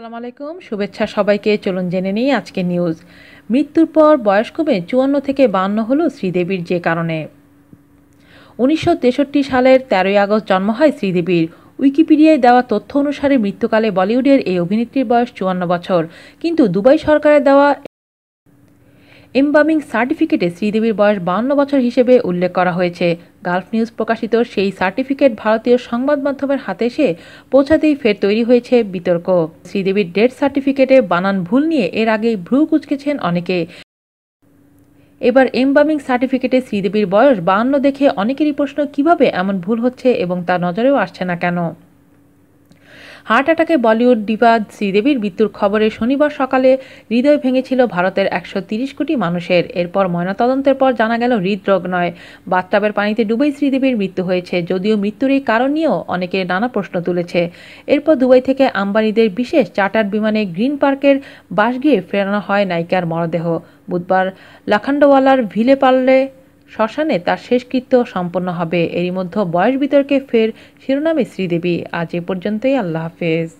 সালাম আলাইকুম শুভেচ্ছা সবাইকে চলুন জেনে নিই আজকে নিউজ মৃত্যুর পর বয়স কমে চুয়ান্ন থেকে বান্ন হলো শ্রীদেবীর যে কারণে উনিশশো সালের তেরোই আগস্ট জন্ম হয় শ্রীদেবীর উইকিপিডিয়ায় দেওয়া তথ্য অনুসারে মৃত্যুকালে বলিউডের এই অভিনেত্রীর বয়স চুয়ান্ন বছর কিন্তু দুবাই সরকারের দেওয়া এমবামিং সার্টিফিকেটে শ্রীদেবীর বয়স বান্ন বছর হিসেবে উল্লেখ করা হয়েছে গালফ নিউজ প্রকাশিত সেই সার্টিফিকেট ভারতীয় সংবাদ মাধ্যমের হাতে এসে পৌঁছাতেই ফের তৈরি হয়েছে বিতর্ক শ্রীদেবীর ডেথ সার্টিফিকেটে বানান ভুল নিয়ে এর আগেই ভ্রু কুচকেছেন অনেকে এবার এমবামিং সার্টিফিকেটে শ্রীদেবীর বয়স বান্ন দেখে অনেকেরই প্রশ্ন কিভাবে এমন ভুল হচ্ছে এবং তা নজরেও আসছে না কেন হার্ট অ্যাটাকে বলিউড ডিভা শ্রীদেবীর মৃত্যুর খবরে শনিবার সকালে হৃদয় ভেঙেছিল ভারতের একশো কোটি মানুষের এরপর ময়নাতদন্তের পর জানা গেল হৃদরোগ নয় বাথটাবের পানিতে ডুবেই শ্রীদেবীর মৃত্যু হয়েছে যদিও মৃত্যুর এই কারণ নিয়েও অনেকে নানা প্রশ্ন তুলেছে এরপর দুবাই থেকে আম্বানিদের বিশেষ চার্টার বিমানে গ্রিন পার্কের বাস গিয়ে ফেরানো হয় নায়িকার মরদেহ বুধবার লাখান্ডওয়ালার ভিলে পার্লে শ্মশানে তার শেষকৃত্য সম্পন্ন হবে এরই মধ্যে বয়স বিতর্কে ফের শিরোনামে শ্রীদেবী আজ এ পর্যন্তই আল্লাহ হাফেজ